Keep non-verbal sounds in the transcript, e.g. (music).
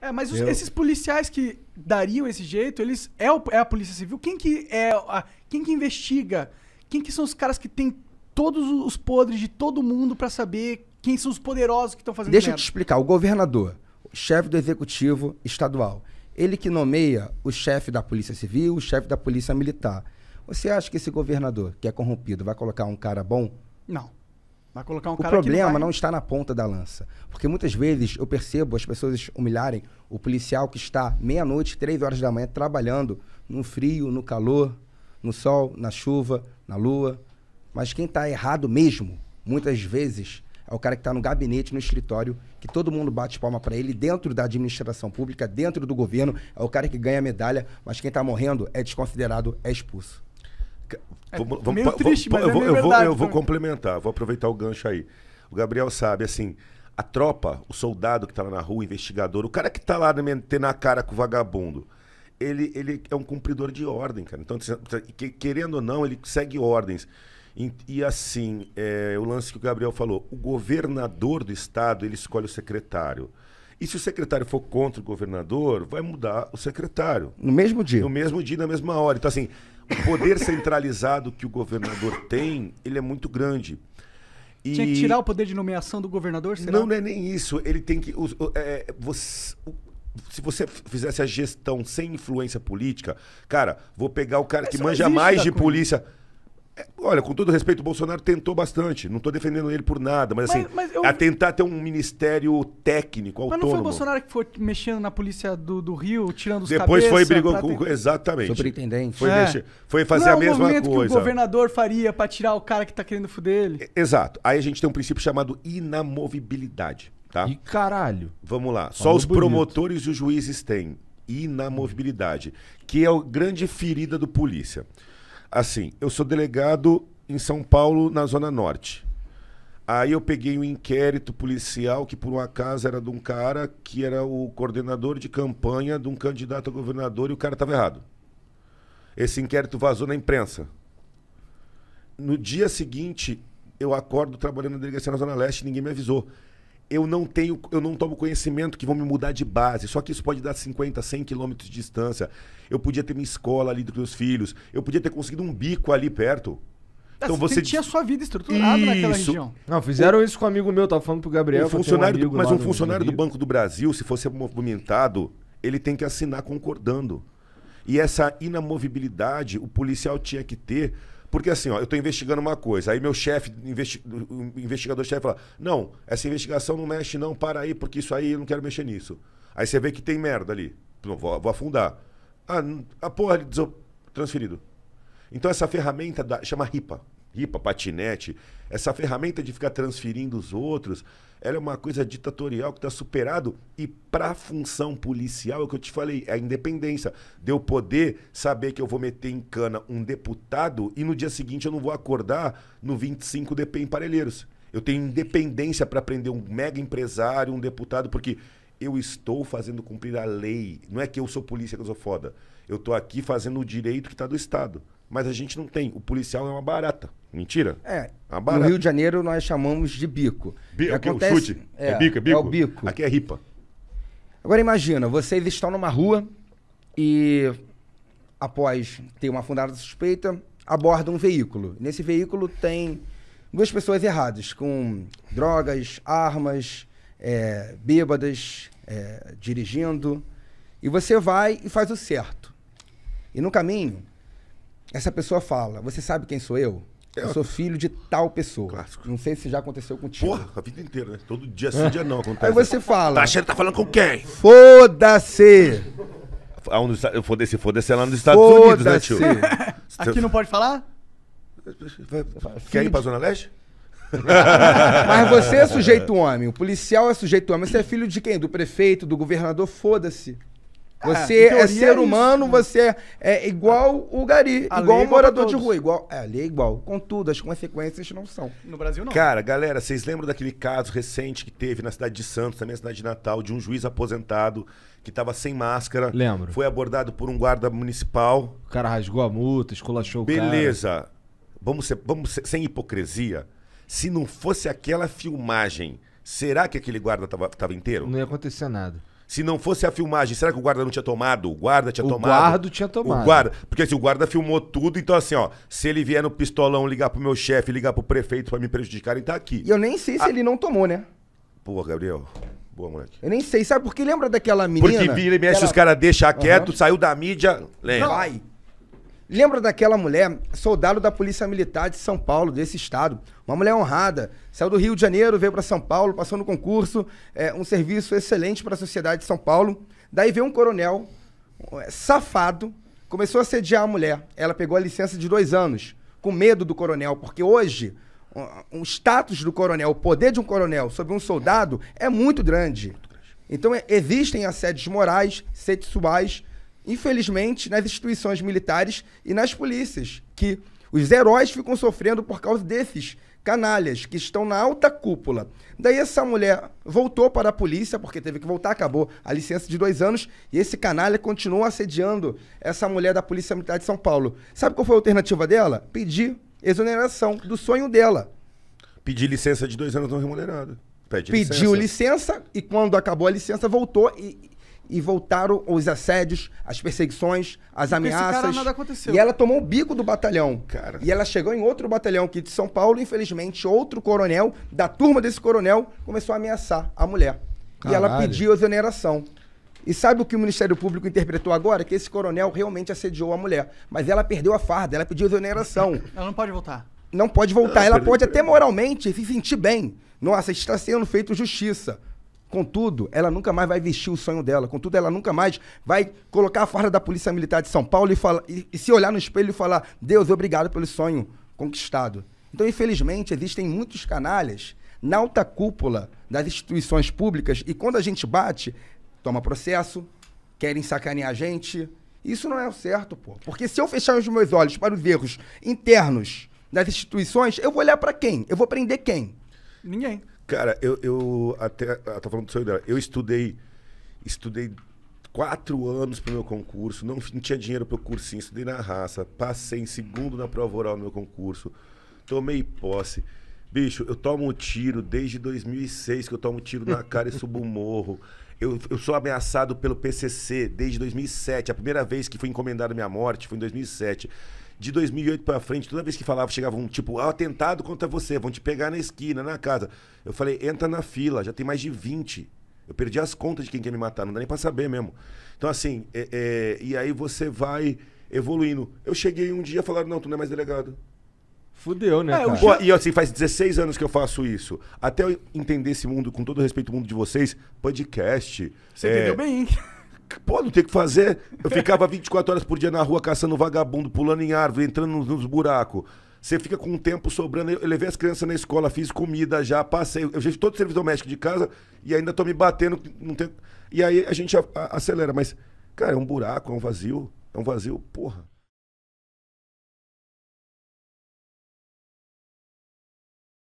É, mas os, esses policiais que dariam esse jeito, eles é, o, é a polícia civil. Quem que é a, quem que investiga? Quem que são os caras que têm todos os podres de todo mundo para saber quem são os poderosos que estão fazendo Deixa merda? eu te explicar. O governador, o chefe do executivo estadual, ele que nomeia o chefe da polícia civil, o chefe da polícia militar. Você acha que esse governador que é corrompido vai colocar um cara bom? Não. Vai colocar um o cara problema não, vai... não está na ponta da lança. Porque muitas vezes eu percebo as pessoas humilharem o policial que está meia-noite, três horas da manhã, trabalhando no frio, no calor, no sol, na chuva, na lua. Mas quem está errado mesmo, muitas vezes, é o cara que está no gabinete, no escritório, que todo mundo bate palma para ele dentro da administração pública, dentro do governo, é o cara que ganha medalha, mas quem está morrendo é desconsiderado, é expulso. É, vamos, vamos, triste, vamos, mas eu, é vou, eu, vou, eu vou complementar, vou aproveitar o gancho aí. O Gabriel sabe, assim, a tropa, o soldado que tá lá na rua, o investigador, o cara que tá lá tendo na cara com o vagabundo, ele, ele é um cumpridor de ordem, cara. Então, tá, querendo ou não, ele segue ordens. E, e assim, é, o lance que o Gabriel falou, o governador do estado, ele escolhe o secretário. E se o secretário for contra o governador, vai mudar o secretário. No mesmo dia. No mesmo dia, na mesma hora. Então, assim, o poder centralizado que o governador tem, ele é muito grande. E... Tinha que tirar o poder de nomeação do governador, será? Não, não é nem isso. Ele tem que. É, é você, se você fizesse a gestão sem influência política, cara, vou pegar o cara Mas que manja mais de polícia. Coisa. É, olha, com todo respeito, o Bolsonaro tentou bastante. Não estou defendendo ele por nada, mas, assim, mas assim, mas eu... a tentar ter um ministério técnico, autônomo. Mas não foi o Bolsonaro que foi mexendo na polícia do, do Rio, tirando os Depois cabeça, foi brigou com... Ter... Exatamente. Superintendente. Foi, é. mexer, foi fazer não, é a mesma coisa. O que o governador faria para tirar o cara que está querendo foder ele. Exato. Aí a gente tem um princípio chamado inamovibilidade, tá? E caralho. Vamos lá. Falou Só os bonito. promotores e os juízes têm inamovibilidade, que é a grande ferida do polícia. Assim, eu sou delegado em São Paulo, na Zona Norte. Aí eu peguei um inquérito policial que, por um acaso, era de um cara que era o coordenador de campanha de um candidato a governador e o cara estava errado. Esse inquérito vazou na imprensa. No dia seguinte, eu acordo trabalhando na delegacia na Zona Leste e ninguém me avisou eu não tenho, eu não tomo conhecimento que vão me mudar de base. Só que isso pode dar 50, 100 quilômetros de distância. Eu podia ter minha escola ali dos meus filhos. Eu podia ter conseguido um bico ali perto. Ah, então você, você tinha sua vida estruturada isso. naquela região. Não, fizeram isso com um amigo meu, tava falando pro Gabriel. Um funcionário um do, mas um funcionário do Banco do Brasil, se fosse movimentado, ele tem que assinar concordando. E essa inamovibilidade o policial tinha que ter porque assim, ó, eu estou investigando uma coisa, aí meu chefe, investi investigador-chefe fala, não, essa investigação não mexe não, para aí, porque isso aí eu não quero mexer nisso. Aí você vê que tem merda ali, não, vou, vou afundar. Ah, a porra, transferido. Então essa ferramenta da, chama RIPA, RIPA, patinete, essa ferramenta de ficar transferindo os outros ela é uma coisa ditatorial que está superado e para a função policial é o que eu te falei, é a independência. De eu poder saber que eu vou meter em cana um deputado e no dia seguinte eu não vou acordar no 25 DP em Parelheiros. Eu tenho independência para prender um mega empresário, um deputado, porque eu estou fazendo cumprir a lei. Não é que eu sou polícia que eu sou foda. Eu estou aqui fazendo o direito que está do Estado. Mas a gente não tem. O policial é uma barata. Mentira? É. Uma barata. No Rio de Janeiro nós chamamos de bico. Bico, acontece... chute? É, é bico, é bico? É o bico. Aqui é ripa. Agora imagina, vocês estão numa rua e após ter uma fundada suspeita, abordam um veículo. Nesse veículo tem duas pessoas erradas, com drogas, armas, é, bêbadas, é, dirigindo. E você vai e faz o certo. E no caminho, essa pessoa fala: Você sabe quem sou eu? Eu, eu sou filho de tal pessoa. Clássico. Não sei se já aconteceu contigo. Porra, a vida inteira, né? Todo dia sim, dia não acontece. Aí você fala. Tá achando que tá falando com quem? Foda-se! Ah, foda-se, foda-se é lá nos Estados Unidos, né, tio? (laughs) Aqui não pode falar? Quer ir pra Zona Leste? (laughs) Mas você é sujeito homem, o policial é sujeito homem. Você é filho de quem? Do prefeito, do governador? Foda-se. É é você é, é ser humano, você é igual o gari, a igual o morador de rua, igual. É, a é igual. Contudo, as consequências não são. No Brasil não. Cara, galera, vocês lembram daquele caso recente que teve na cidade de Santos, também na cidade de Natal, de um juiz aposentado que estava sem máscara. Lembro. Foi abordado por um guarda municipal. O cara rasgou a multa, esculachou Beleza. o cara. Beleza. Vamos ser, vamos ser, sem hipocrisia. Se não fosse aquela filmagem, será que aquele guarda estava inteiro? Não ia acontecer nada. Se não fosse a filmagem, será que o guarda não tinha tomado? O guarda tinha o tomado? O guarda tinha tomado. O guarda, porque assim, o guarda filmou tudo, então assim, ó, se ele vier no pistolão ligar pro meu chefe, ligar pro prefeito para me prejudicar, ele tá aqui. E eu nem sei a... se ah. ele não tomou, né? Pô, Gabriel. Boa, moleque. Eu nem sei, sabe? Porque lembra daquela menina? Porque vira e mexe, os caras deixam uhum. quieto, saiu da mídia, lembra? Vai. Lembra daquela mulher, soldado da Polícia Militar de São Paulo, desse estado? Uma mulher honrada. Saiu do Rio de Janeiro, veio para São Paulo, passou no concurso, é, um serviço excelente para a sociedade de São Paulo. Daí veio um coronel é, safado, começou a sediar a mulher. Ela pegou a licença de dois anos, com medo do coronel, porque hoje o status do coronel, o poder de um coronel sobre um soldado é muito grande. Então, é, existem assédios morais, sexuais, infelizmente, nas instituições militares e nas polícias, que os heróis ficam sofrendo por causa desses canalhas que estão na alta cúpula. Daí essa mulher voltou para a polícia, porque teve que voltar, acabou a licença de dois anos, e esse canalha continuou assediando essa mulher da Polícia Militar de São Paulo. Sabe qual foi a alternativa dela? Pedir exoneração do sonho dela. Pedir licença de dois anos não remunerado Pediu licença. licença. e quando acabou a licença voltou e e voltaram os assédios, as perseguições, as ameaças. Cara, nada aconteceu. E ela tomou o bico do batalhão. Cara. E ela chegou em outro batalhão aqui de São Paulo, infelizmente, outro coronel, da turma desse coronel, começou a ameaçar a mulher. Caralho. E ela pediu exoneração. E sabe o que o Ministério Público interpretou agora? Que esse coronel realmente assediou a mulher. Mas ela perdeu a farda, ela pediu exoneração. (laughs) Ela não pode voltar. Não pode voltar. ela (laughs) pode até moralmente se sentir bem. Nossa, está sendo feito justiça. Contudo, ela nunca mais vai vestir o sonho dela. Contudo, ela nunca mais vai colocar a farda da Polícia Militar de São Paulo e, fala, e, e se olhar no espelho e falar: Deus, obrigado pelo sonho conquistado. Então, infelizmente, existem muitos canalhas na alta cúpula das instituições públicas e quando a gente bate, toma processo, querem sacanear a gente. Isso não é o certo, pô. Porque se eu fechar os meus olhos para os erros internos das instituições, eu vou olhar para quem? Eu vou prender quem? Ninguém. Cara, eu, eu até. Tá falando do seu ideal. Eu estudei. Estudei quatro anos pro meu concurso. Não, não tinha dinheiro pro cursinho, estudei na raça. Passei em segundo na prova oral no meu concurso. Tomei posse. Bicho, eu tomo tiro desde 2006 que eu tomo tiro na cara e subo um (laughs) morro. Eu, eu, sou ameaçado pelo PCC desde 2007. A primeira vez que foi encomendada minha morte foi em 2007 de 2008 para frente, toda vez que falava, chegava um tipo, ah, atentado contra você, vão te pegar na esquina, na casa. Eu falei, entra na fila, já tem mais de 20. Eu perdi as contas de quem quer me matar, não dá nem para saber mesmo. Então, assim, é, é, e aí você vai evoluindo. Eu cheguei um dia e falaram, não, tu não é mais delegado. Fudeu, né? É, cara? Pô, e assim, faz 16 anos que eu faço isso. Até eu entender esse mundo, com todo respeito ao mundo de vocês, podcast. Você é... entendeu bem, hein? (laughs) Pô, não tem o que fazer. Eu ficava 24 (laughs) horas por dia na rua caçando vagabundo, pulando em árvore, entrando nos, nos buracos. Você fica com o tempo sobrando. Eu levei as crianças na escola, fiz comida já, passei. Eu fiz todo o serviço doméstico de casa e ainda tô me batendo. Não tem... E aí a gente a, a, acelera. Mas, cara, é um buraco, é um vazio. É um vazio, porra.